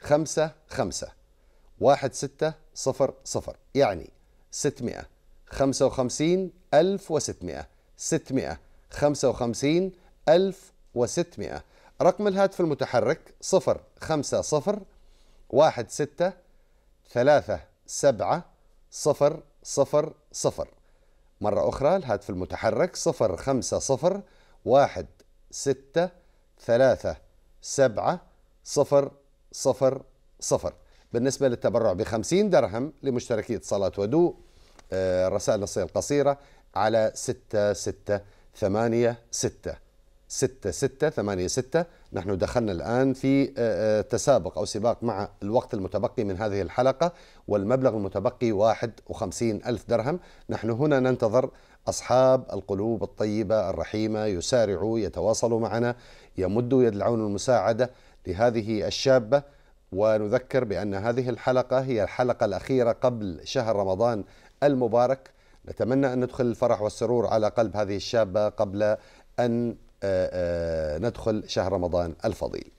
خمسة خمسة واحد ستة صفر صفر يعني ستمائة خمسة وخمسين ألف وستمائة ستمائة خمسة وخمسين ألف وستمائة رقم الهاتف المتحرك صفر خمسة صفر واحد ستة ثلاثة سبعة صفر صفر صفر مرة أخرى الهاتف المتحرك صفر خمسة صفر واحد ستة ثلاثة سبعة صفر صفر صفر بالنسبة للتبرع ب 50 درهم لمشتركي صلاة ودوء الرسائل آه، النصية القصيرة على ثمانية ستة نحن دخلنا الآن في آه، آه، تسابق أو سباق مع الوقت المتبقي من هذه الحلقة والمبلغ المتبقي وخمسين ألف درهم نحن هنا ننتظر أصحاب القلوب الطيبة الرحيمة يسارعوا يتواصلوا معنا يمدوا يد العون المساعدة لهذه الشابة ونذكر بأن هذه الحلقة هي الحلقة الأخيرة قبل شهر رمضان المبارك نتمنى أن ندخل الفرح والسرور على قلب هذه الشابة قبل أن آه، آه، ندخل شهر رمضان الفضيل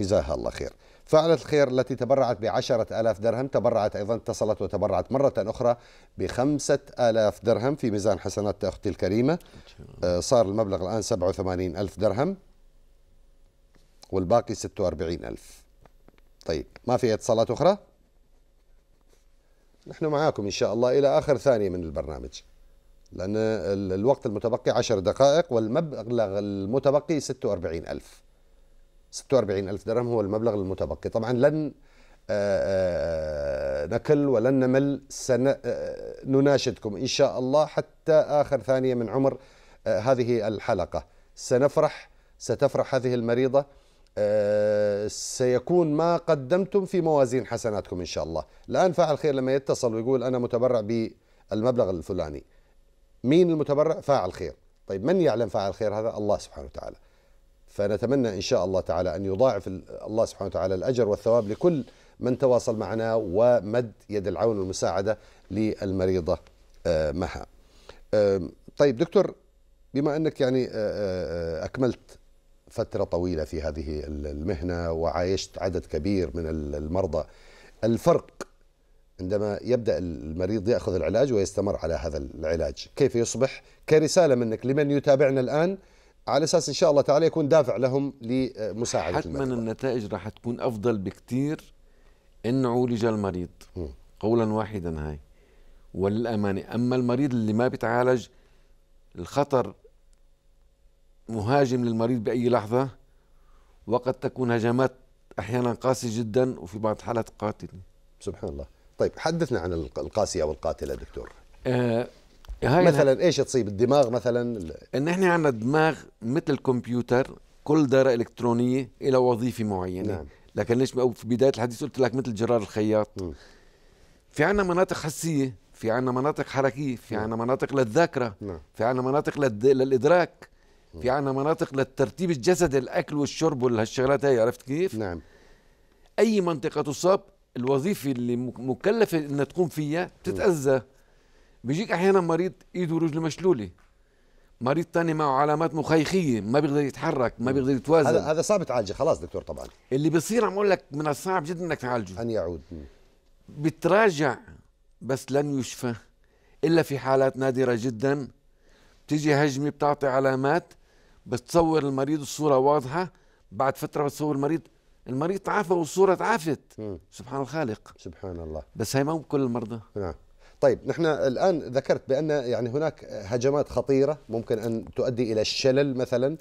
جزاها الله خير فعلت الخير التي تبرعت بعشرة آلاف درهم تبرعت أيضا اتصلت وتبرعت مرة أخرى بخمسة آلاف درهم في ميزان حسنات أختي الكريمة آه، صار المبلغ الآن 87 ألف درهم والباقي 46000 طيب ما في اتصالات أخرى؟ نحن معاكم إن شاء الله إلى آخر ثانية من البرنامج لأن الوقت المتبقي 10 دقائق والمبلغ المتبقي 46000 46000 درهم هو المبلغ المتبقي طبعا لن آه، آه، نكل ولن نمل سنناشدكم آه، إن شاء الله حتى آخر ثانية من عمر هذه الحلقة سنفرح ستفرح هذه المريضة آه، سيكون ما قدمتم في موازين حسناتكم إن شاء الله الآن فاعل خير لما يتصل ويقول أنا متبرع بالمبلغ الفلاني مين المتبرع فاعل خير طيب من يعلم فاعل خير هذا الله سبحانه وتعالى فنتمنى إن شاء الله تعالى أن يضاعف الله سبحانه وتعالى الأجر والثواب لكل من تواصل معنا ومد يد العون والمساعدة للمريضة آه، مها طيب دكتور بما أنك يعني آه، أكملت فترة طويلة في هذه المهنة وعايشت عدد كبير من المرضى الفرق عندما يبدأ المريض يأخذ العلاج ويستمر على هذا العلاج كيف يصبح كرسالة منك لمن يتابعنا الآن على اساس ان شاء الله تعالى يكون دافع لهم لمساعده حتما المرضى. النتائج راح تكون افضل بكثير ان عولج المريض قولا واحدا هاي وللامانه اما المريض اللي ما بيتعالج الخطر مهاجم للمريض باي لحظه وقد تكون هجمات احيانا قاسيه جدا وفي بعض الحالات قاتله سبحان الله طيب حدثنا عن القاسيه والقاتله دكتور آه مثلا مثلا ايش تصيب الدماغ مثلا ان احنا عندنا دماغ مثل الكمبيوتر كل دائره الكترونيه الى وظيفه معينه نعم. لكن ليش في بدايه الحديث قلت لك مثل جرار الخياط م. في عندنا مناطق حسيه في عندنا مناطق حركيه في عندنا نعم. مناطق للذاكره نعم. في عندنا مناطق للد... للادراك في عندنا مناطق للترتيب الجسدي الاكل والشرب والشغلات هي عرفت كيف؟ نعم اي منطقه تصاب الوظيفه اللي مكلفه انها تقوم فيها بتتاذى نعم. بيجيك احيانا مريض ايده ورجله مشلوله مريض تاني معه علامات مخيخيه ما بيقدر يتحرك ما بيقدر يتوازن هذا هذا صعب تعالجه خلاص دكتور طبعا اللي بيصير عم اقول لك من الصعب جدا انك تعالجه ان يعود بتراجع بس لن يشفى الا في حالات نادره جدا بتيجي هجمه بتعطي علامات بتصور المريض الصوره واضحه بعد فتره بتصور المريض المريض تعافى والصوره تعافت سبحان الخالق سبحان الله بس هي مو بكل المرضى نعم طيب نحن الان ذكرت بان يعني هناك هجمات خطيره ممكن ان تؤدي الى الشلل مثلا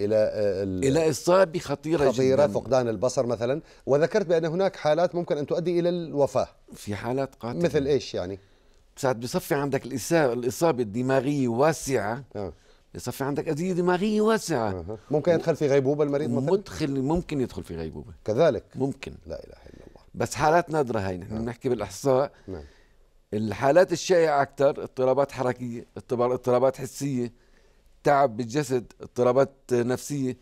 الى آه، الى اصابه خطيره خطيره جداً. فقدان البصر مثلا وذكرت بان هناك حالات ممكن ان تؤدي الى الوفاه في حالات قاتله مثل ايش يعني؟ ساعات بصفي عندك الاصابه الدماغيه واسعه آه. يصفي عندك أزية دماغية واسعة أه. ممكن يدخل في غيبوبة المريض مثلا؟ مدخل ممكن يدخل في غيبوبة كذلك؟ ممكن لا إله إلا الله بس حالات نادرة هاي نحن نعم. بنحكي بالإحصاء نعم الحالات الشائعة أكثر اضطرابات حركية اضطرابات حسية تعب بالجسد اضطرابات نفسية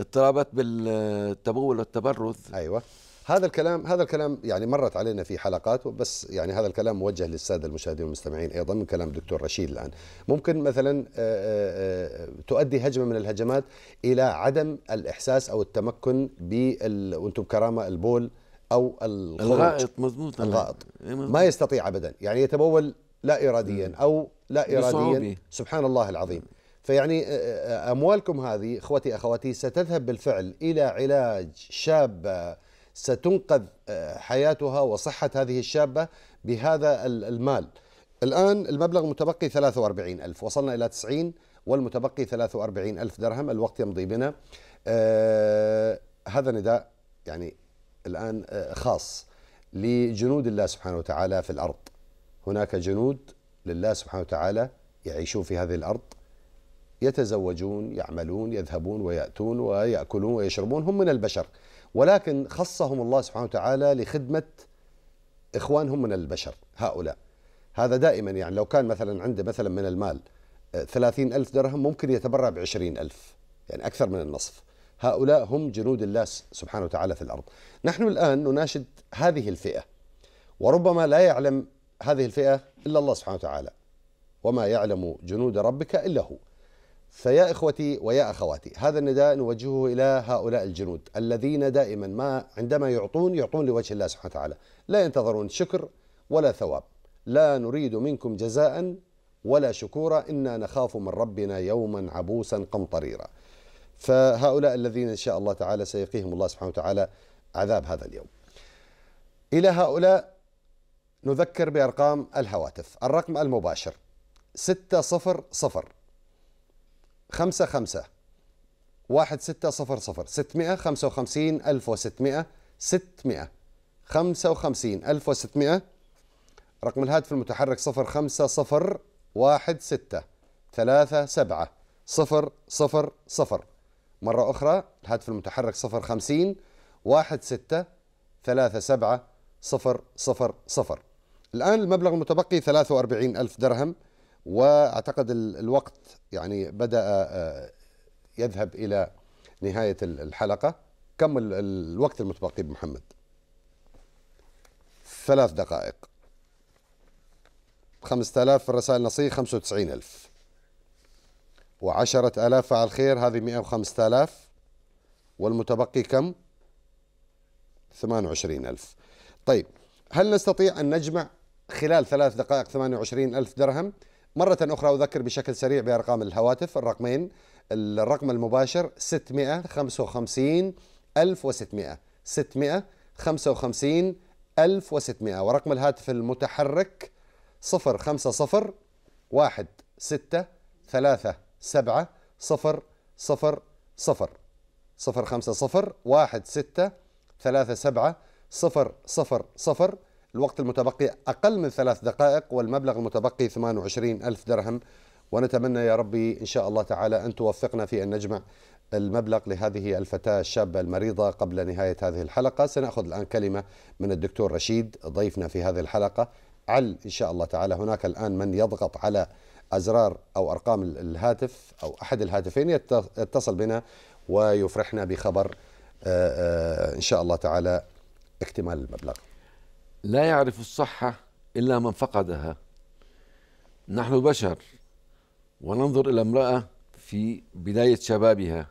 اضطرابات بالتبول والتبرز أيوة هذا الكلام هذا الكلام يعني مرت علينا في حلقات بس يعني هذا الكلام موجه للساده المشاهدين والمستمعين ايضا من كلام الدكتور رشيد الان ممكن مثلا آه، آه، آه، تؤدي هجمه من الهجمات الى عدم الاحساس او التمكن بال وانتم كرامه البول او الغائط مضبوط الغائط إيه، ما يستطيع ابدا يعني يتبول لا اراديا او لا اراديا سبحان الله العظيم فيعني اموالكم هذه اخوتي اخواتي ستذهب بالفعل الى علاج شابه ستنقذ آه، حياتها وصحة هذه الشابة بهذا المال الآن المبلغ متبقي 43 ألف وصلنا إلى 90 والمتبقي 43 ألف درهم الوقت يمضي بنا آه، هذا نداء يعني الآن آه، خاص لجنود الله سبحانه وتعالى في الأرض هناك جنود لله سبحانه وتعالى يعيشون في هذه الأرض يتزوجون يعملون يذهبون ويأتون ويأكلون ويشربون هم من البشر ولكن خصهم الله سبحانه وتعالى لخدمة إخوانهم من البشر هؤلاء هذا دائما يعني لو كان مثلا عنده مثلا من المال آه، ثلاثين ألف درهم ممكن يتبرع بعشرين ألف يعني أكثر من النصف هؤلاء هم جنود الله سبحانه وتعالى في الأرض نحن الآن نناشد هذه الفئة وربما لا يعلم هذه الفئة إلا الله سبحانه وتعالى وما يعلم جنود ربك إلا هو فيا اخوتي ويا اخواتي هذا النداء نوجهه الى هؤلاء الجنود الذين دائما ما عندما يعطون يعطون لوجه الله سبحانه وتعالى لا ينتظرون شكر ولا ثواب لا نريد منكم جزاء ولا شكورا انا نخاف من ربنا يوما عبوسا قمطريرا فهؤلاء الذين ان شاء الله تعالى سيقيهم الله سبحانه وتعالى عذاب هذا اليوم الى هؤلاء نذكر بارقام الهواتف الرقم المباشر 600 خمسة خمسة واحد ستة صفر صفر ستمائة خمسة وخمسين ألف وستمائة ستمائة خمسة وخمسين ألف وستمائة رقم الهاتف المتحرك صفر خمسة صفر واحد ستة ثلاثة سبعة صفر صفر صفر مرة أخرى الهاتف المتحرك صفر خمسين واحد ستة ثلاثة سبعة صفر صفر صفر الآن المبلغ المتبقي ثلاثة وأربعين ألف درهم واعتقد الوقت يعني بدا آه، يذهب الى نهايه الحلقه كم الوقت المتبقي بمحمد ثلاث دقائق 5000 الرسائل وتسعين 95000 و10000 فعل خير هذه 105000 والمتبقي كم 28000 طيب هل نستطيع أن نجمع خلال ثلاث دقائق 28000 درهم مرة أخرى أذكر بشكل سريع بأرقام الهواتف الرقمين الرقم المباشر 655 1600 655 1600 ورقم الهاتف المتحرك 050 1 6 3 7 0 0 0 050 1 6 3 7 0 0 0 الوقت المتبقي أقل من ثلاث دقائق والمبلغ المتبقي 28 ألف درهم ونتمنى يا ربي إن شاء الله تعالى أن توفقنا في أن نجمع المبلغ لهذه الفتاة الشابة المريضة قبل نهاية هذه الحلقة سنأخذ الآن كلمة من الدكتور رشيد ضيفنا في هذه الحلقة عل إن شاء الله تعالى هناك الآن من يضغط على أزرار أو أرقام الهاتف أو أحد الهاتفين يتصل بنا ويفرحنا بخبر إن شاء الله تعالى اكتمال المبلغ لا يعرف الصحة إلا من فقدها نحن بشر وننظر إلى امرأة في بداية شبابها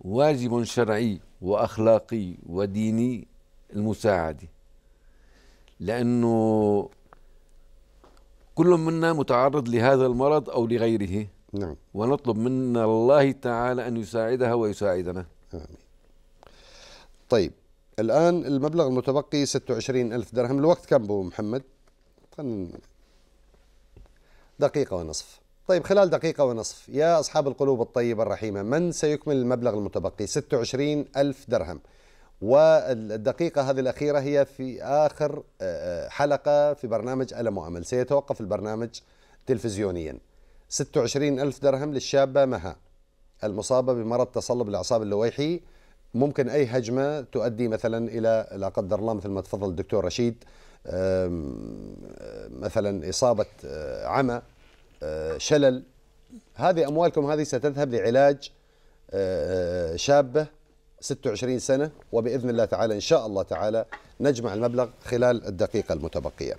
واجب شرعي وأخلاقي وديني المساعدة لأنه كل منا متعرض لهذا المرض أو لغيره نعم ونطلب من الله تعالى أن يساعدها ويساعدنا آمين طيب الآن المبلغ المتبقي 26 ألف درهم الوقت كم أبو محمد دقيقة ونصف طيب خلال دقيقة ونصف يا أصحاب القلوب الطيبة الرحيمة من سيكمل المبلغ المتبقي 26 ألف درهم والدقيقة هذه الأخيرة هي في آخر آه، آه، حلقة في برنامج ألم وأمل سيتوقف البرنامج تلفزيونيا 26 ألف درهم للشابة مها المصابة بمرض تصلب الأعصاب اللويحي ممكن اي هجمه تؤدي مثلا الى لا قدر الله مثل ما تفضل الدكتور رشيد مثلا اصابه آه، عمى آه، شلل هذه اموالكم هذه ستذهب لعلاج آه، شابه 26 سنه وباذن الله تعالى ان شاء الله تعالى نجمع المبلغ خلال الدقيقه المتبقيه.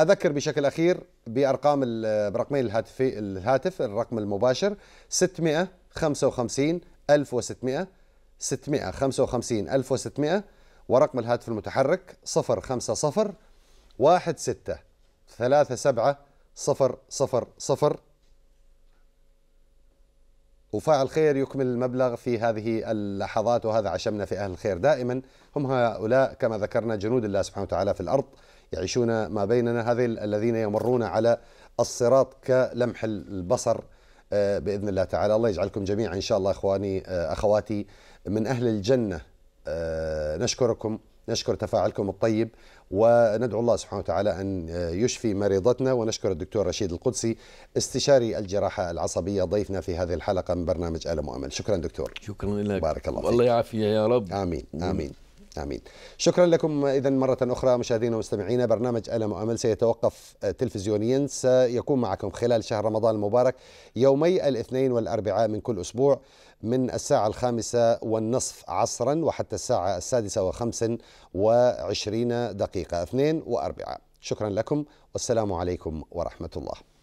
اذكر بشكل اخير بارقام برقمين الهاتف الهاتف الرقم المباشر 655 1600 600 1600 ورقم الهاتف المتحرك 050 16 37 000 وفاعل خير يكمل المبلغ في هذه اللحظات وهذا عشمنا في أهل الخير دائما هم هؤلاء كما ذكرنا جنود الله سبحانه وتعالى في الأرض يعيشون ما بيننا هذه الذين يمرون على الصراط كلمح البصر آه، بإذن الله تعالى الله يجعلكم جميعا إن شاء الله أخواني آه، أخواتي من أهل الجنة آه، نشكركم نشكر تفاعلكم الطيب وندعو الله سبحانه وتعالى أن آه، يشفي مريضتنا ونشكر الدكتور رشيد القدسي استشاري الجراحة العصبية ضيفنا في هذه الحلقة من برنامج ألم وأمل شكرا دكتور شكرا لك بارك الله فيك والله يعافيك يا رب آمين آمين امين. شكرا لكم اذا مره اخرى مشاهدينا ومستمعينا برنامج الم وامل سيتوقف تلفزيونيا سيكون معكم خلال شهر رمضان المبارك يومي الاثنين والاربعاء من كل اسبوع من الساعة الخامسة والنصف عصرا وحتى الساعة السادسة وخمس وعشرين دقيقة اثنين وأربعة شكرا لكم والسلام عليكم ورحمة الله